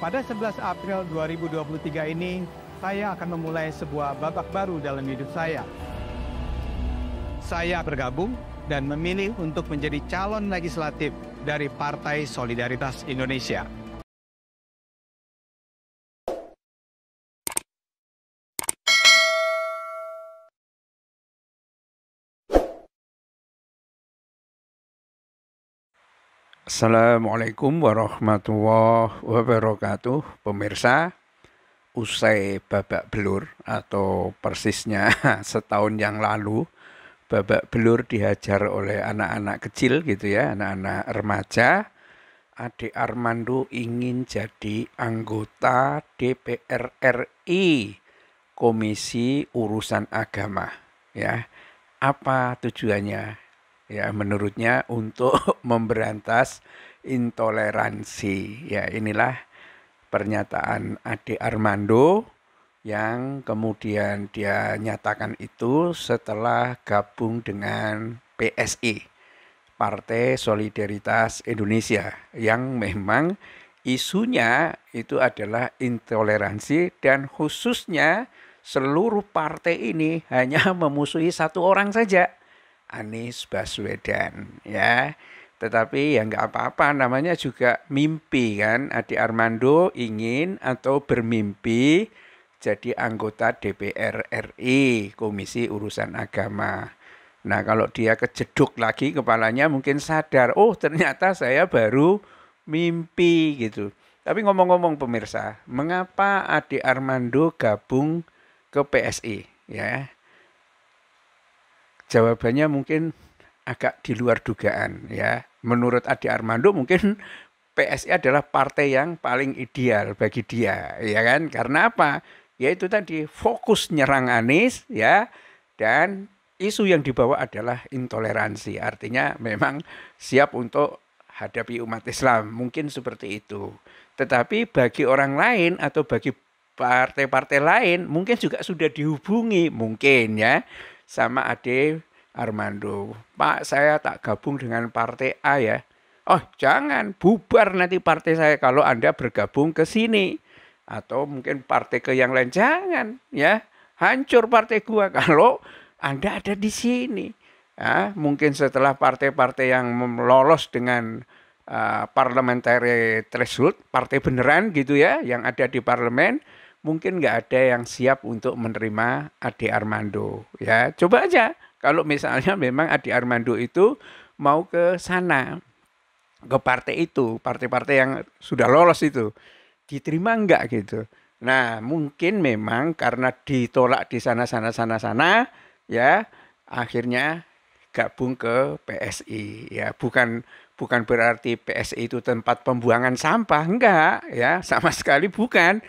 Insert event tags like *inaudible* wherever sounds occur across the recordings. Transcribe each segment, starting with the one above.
Pada 11 April 2023 ini, saya akan memulai sebuah babak baru dalam hidup saya. Saya bergabung dan memilih untuk menjadi calon legislatif dari Partai Solidaritas Indonesia. Assalamualaikum warahmatullahi wabarakatuh Pemirsa Usai babak belur Atau persisnya *laughs* setahun yang lalu Babak belur dihajar oleh anak-anak kecil gitu ya Anak-anak remaja Adik Armando ingin jadi anggota DPR RI Komisi Urusan Agama ya Apa tujuannya? ya menurutnya untuk *laughs* memberantas intoleransi. Ya, inilah pernyataan Ade Armando yang kemudian dia nyatakan itu setelah gabung dengan PSI, Partai Solidaritas Indonesia, yang memang isunya itu adalah intoleransi dan khususnya seluruh partai ini hanya *laughs* memusuhi satu orang saja Anies Baswedan ya. Tetapi ya nggak apa-apa namanya juga mimpi kan. Adi Armando ingin atau bermimpi jadi anggota DPR RI Komisi Urusan Agama. Nah kalau dia kejeduk lagi kepalanya mungkin sadar, oh ternyata saya baru mimpi gitu. Tapi ngomong-ngomong pemirsa, mengapa Adi Armando gabung ke PSI ya? jawabannya mungkin agak di luar dugaan ya. Menurut Adi Armando mungkin PSI adalah partai yang paling ideal bagi dia, ya kan? Karena apa? Ya itu tadi fokus nyerang Anies ya dan isu yang dibawa adalah intoleransi. Artinya memang siap untuk hadapi umat Islam, mungkin seperti itu. Tetapi bagi orang lain atau bagi partai-partai lain mungkin juga sudah dihubungi mungkin ya sama Ade Armando, Pak saya tak gabung dengan partai A ya. Oh jangan, bubar nanti partai saya kalau Anda bergabung ke sini. Atau mungkin partai ke yang lain, jangan ya. Hancur partai gua *laughs* kalau Anda ada di sini. Ya, mungkin setelah partai-partai yang lolos dengan uh, parliamentary threshold, partai beneran gitu ya, yang ada di parlemen, mungkin nggak ada yang siap untuk menerima Ade Armando. Ya, coba aja kalau misalnya memang Adi Armando itu mau ke sana, ke partai itu, partai-partai yang sudah lolos itu, diterima enggak gitu. Nah, mungkin memang karena ditolak di sana sana sana sana ya akhirnya gabung ke PSI ya bukan bukan berarti PSI itu tempat pembuangan sampah enggak ya sama *laughs* sekali bukan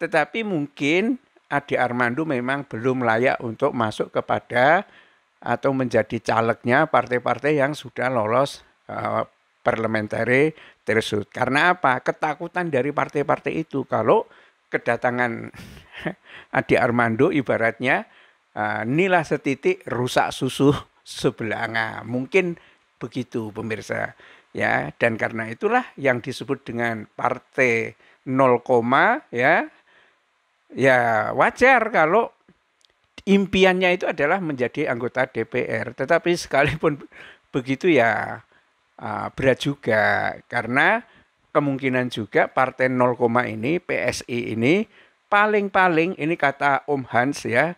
tetapi mungkin Adi Armando memang belum layak untuk masuk kepada atau menjadi calegnya partai-partai yang sudah lolos uh, eh, parliamentary threshold. Karena apa? Ketakutan dari partai-partai itu kalau kedatangan *laughs* Adi Armando ibaratnya uh, nilai setitik rusak susu sebelanga. Mungkin begitu pemirsa. Ya, dan karena itulah yang disebut dengan partai 0, ya. Ya wajar kalau impiannya itu adalah menjadi anggota DPR. Tetapi sekalipun begitu ya ah, berat juga karena kemungkinan juga partai 0, ini PSI ini paling-paling ini kata Om Hans ya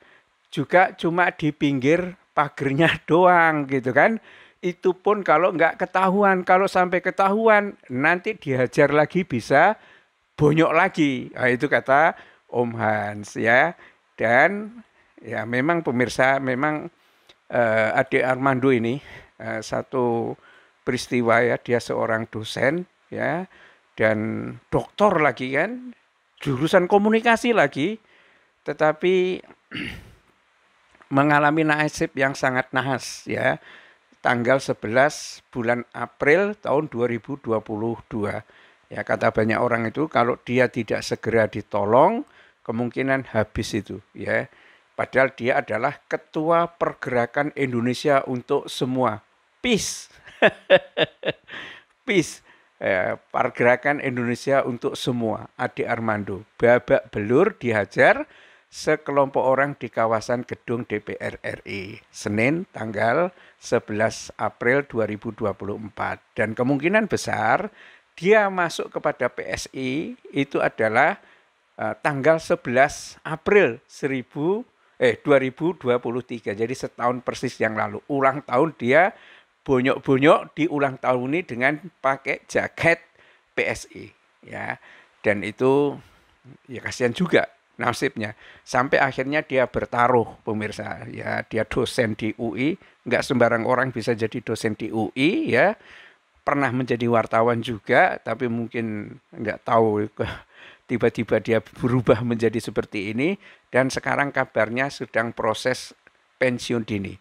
juga cuma di pinggir pagernya *laughs* doang gitu kan. Itu pun kalau nggak ketahuan, kalau sampai ketahuan nanti dihajar lagi bisa bonyok lagi. Nah, itu kata Om Hans ya. Dan Ya memang pemirsa, memang uh, adik Armando ini uh, satu peristiwa ya, dia seorang dosen ya dan doktor lagi kan, jurusan komunikasi lagi, tetapi *clears throat* mengalami nasib yang sangat nahas ya tanggal 11 bulan April tahun 2022. Ya, kata banyak orang itu kalau dia tidak segera ditolong kemungkinan habis itu ya. Padahal dia adalah ketua pergerakan Indonesia untuk semua. Peace. *laughs* Peace. Eh, pergerakan Indonesia untuk semua. Adi Armando. Babak belur dihajar sekelompok orang di kawasan gedung DPR RI. Senin tanggal 11 April 2024. Dan kemungkinan besar dia masuk kepada PSI itu adalah eh, tanggal 11 April 1000 eh 2023. Jadi setahun persis yang lalu. Ulang tahun dia bonyok-bonyok di ulang tahun ini dengan pakai jaket PSI ya. Dan itu ya kasihan juga nasibnya sampai akhirnya dia bertaruh pemirsa ya dia dosen di UI nggak sembarang orang bisa jadi dosen di UI ya pernah menjadi wartawan juga tapi mungkin nggak tahu tiba-tiba dia berubah menjadi seperti ini dan sekarang kabarnya sedang proses pensiun dini.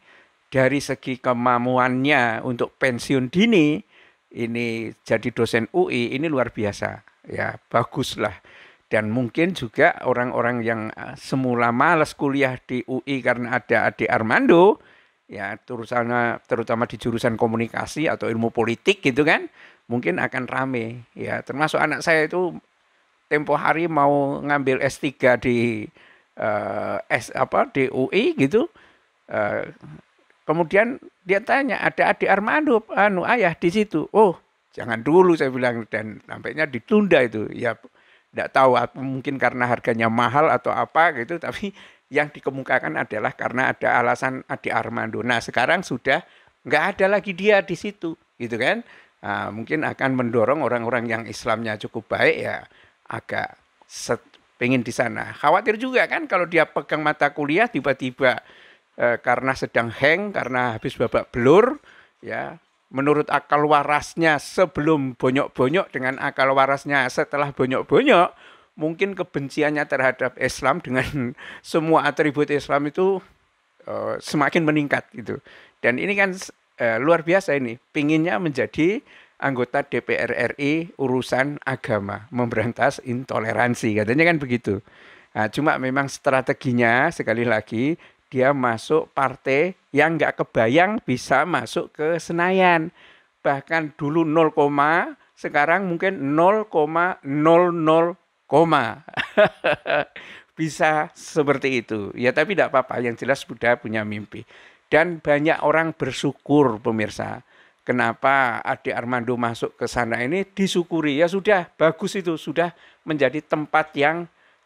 Dari segi kemampuannya untuk pensiun dini ini jadi dosen UI ini luar biasa ya baguslah dan mungkin juga orang-orang yang eh, semula males kuliah di UI karena ada Ade Armando ya terutama terutama di jurusan komunikasi atau ilmu politik gitu kan mungkin akan rame ya termasuk anak saya itu tempo hari mau ngambil S3 di uh, S apa di UI gitu. Uh, kemudian dia tanya ada adik Armando anu ayah di situ. Oh, jangan dulu saya bilang dan sampainya ditunda itu. Ya tidak tahu mungkin karena harganya mahal atau apa gitu *laughs* tapi yang dikemukakan adalah karena ada alasan adik Armando. Nah, sekarang sudah nggak ada lagi dia di situ, gitu kan? Nah, mungkin akan mendorong orang-orang yang Islamnya cukup baik ya agak set, pengen di sana. Khawatir juga kan kalau dia pegang mata kuliah tiba-tiba eh, karena sedang hang, karena habis babak belur, ya menurut akal warasnya sebelum bonyok-bonyok dengan akal warasnya setelah bonyok-bonyok, mungkin kebenciannya terhadap Islam dengan *laughs* semua atribut Islam itu eh, semakin meningkat gitu. Dan ini kan eh, luar biasa ini, pinginnya menjadi anggota DPR RI urusan agama, memberantas intoleransi. Katanya kan begitu. Nah, cuma memang strateginya sekali lagi dia masuk partai yang nggak kebayang bisa masuk ke Senayan. Bahkan dulu 0, sekarang mungkin 0,00 *laughs* bisa seperti itu. Ya tapi tidak apa-apa, yang jelas sudah punya mimpi. Dan banyak orang bersyukur pemirsa kenapa Adi Armando masuk ke sana ini disyukuri. Ya sudah, bagus itu. Sudah menjadi tempat yang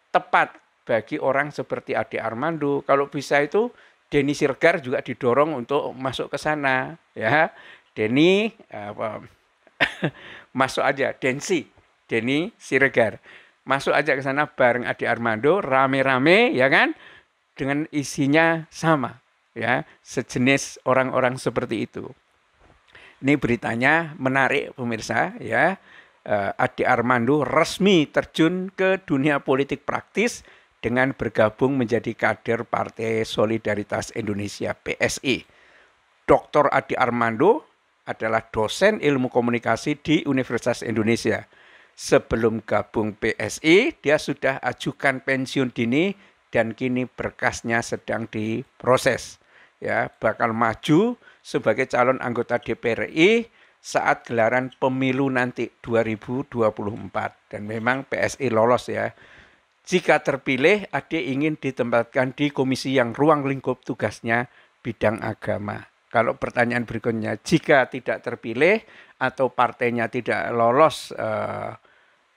tepat bagi orang seperti Adi Armando. Kalau bisa itu Denny Sirgar juga didorong untuk masuk ke sana. ya Denny, apa, *laughs* masuk aja, Densi, Denny Siregar. Masuk aja ke sana bareng Adi Armando, rame-rame, ya kan? Dengan isinya sama, ya sejenis orang-orang seperti itu. Ini beritanya menarik pemirsa ya. Eh, Adi Armando resmi terjun ke dunia politik praktis dengan bergabung menjadi kader Partai Solidaritas Indonesia PSI. Dr. Adi Armando adalah dosen ilmu komunikasi di Universitas Indonesia. Sebelum gabung PSI, dia sudah ajukan pensiun dini dan kini berkasnya sedang diproses. Ya, bakal maju sebagai calon anggota DPR RI saat gelaran pemilu nanti 2024 dan memang PSI lolos ya. Jika terpilih, Ade ingin ditempatkan di komisi yang ruang lingkup tugasnya bidang agama. Kalau pertanyaan berikutnya, jika tidak terpilih atau partainya tidak lolos eh,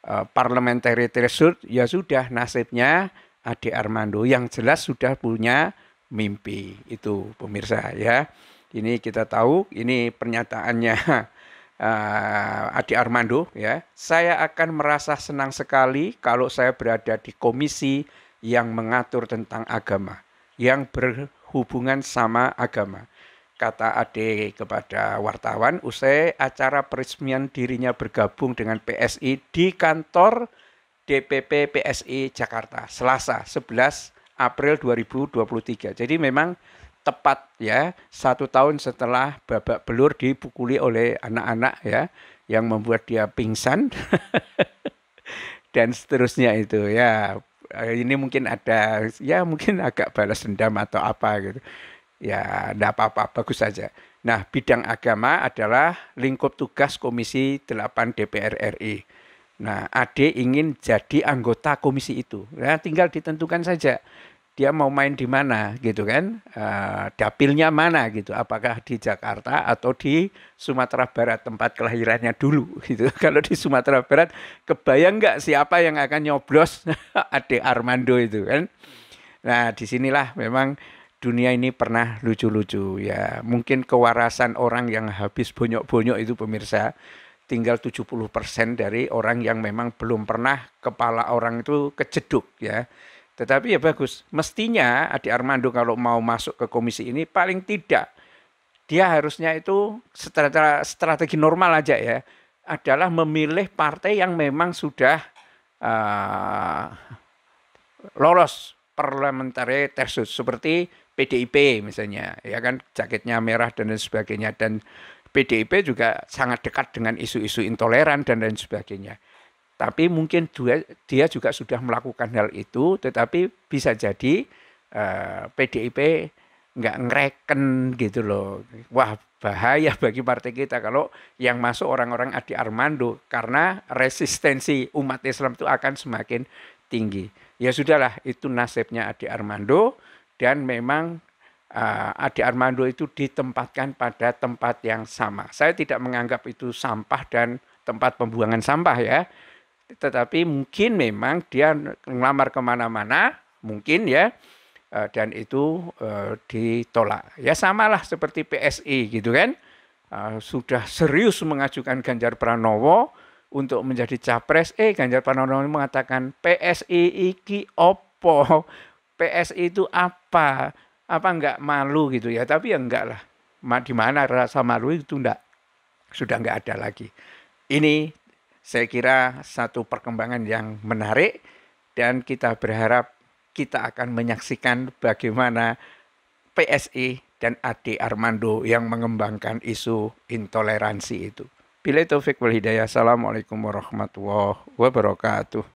eh, parliamentary threshold, ya sudah nasibnya Ade Armando yang jelas sudah punya mimpi itu pemirsa ya. Ini kita tahu, ini pernyataannya uh, *laughs* Adi Armando ya. Saya akan merasa senang sekali kalau saya berada di komisi yang mengatur tentang agama, yang berhubungan sama agama. Kata Ade kepada wartawan usai acara peresmian dirinya bergabung dengan PSI di kantor DPP PSI Jakarta Selasa 11 April 2023. Jadi memang tepat ya satu tahun setelah babak belur dipukuli oleh anak-anak ya yang membuat dia pingsan *laughs* dan seterusnya itu ya ini mungkin ada ya mungkin agak balas dendam atau apa gitu ya tidak apa-apa bagus saja nah bidang agama adalah lingkup tugas Komisi 8 DPR RI nah Ade ingin jadi anggota komisi itu nah tinggal ditentukan saja dia mau main di mana gitu kan uh, dapilnya mana gitu apakah di Jakarta atau di Sumatera Barat tempat kelahirannya dulu *laughs* gitu kalau di Sumatera Barat kebayang nggak siapa yang akan nyoblos *laughs* Ade Armando itu kan nah disinilah memang dunia ini pernah lucu-lucu ya mungkin kewarasan orang yang habis bonyok-bonyok itu pemirsa tinggal 70% dari orang yang memang belum pernah kepala orang itu kejeduk ya tetapi ya bagus. Mestinya Adi Armando kalau mau masuk ke komisi ini paling tidak dia harusnya itu secara strategi normal aja ya adalah memilih partai yang memang sudah uh, lolos parliamentary tersebut seperti PDIP misalnya ya kan jaketnya merah dan lain sebagainya dan PDIP juga sangat dekat dengan isu-isu intoleran dan lain sebagainya. Tapi mungkin dia juga sudah melakukan hal itu, tetapi bisa jadi uh, eh, PDIP nggak ngereken gitu loh. Wah bahaya *laughs* bagi partai kita kalau yang masuk orang-orang Adi Armando karena resistensi umat Islam itu akan semakin tinggi. Ya sudahlah itu nasibnya Adi Armando dan memang uh, Adi Armando itu ditempatkan pada tempat yang sama. Saya tidak menganggap itu sampah dan tempat pembuangan sampah ya tetapi mungkin memang dia ngelamar kemana-mana, mungkin ya, eh, dan itu eh, ditolak. Ya samalah seperti PSI gitu kan, eh, sudah serius mengajukan Ganjar Pranowo untuk menjadi capres, eh Ganjar Pranowo mengatakan PSI iki opo, *laughs* PSI itu apa, apa enggak malu gitu ya, tapi ya enggak lah, di mana rasa malu itu enggak, sudah enggak ada lagi. Ini saya kira satu perkembangan yang menarik dan kita berharap kita akan menyaksikan bagaimana PSI dan Adi Armando yang mengembangkan isu intoleransi itu. Bila Taufik wal Hidayah. Assalamualaikum warahmatullahi wabarakatuh.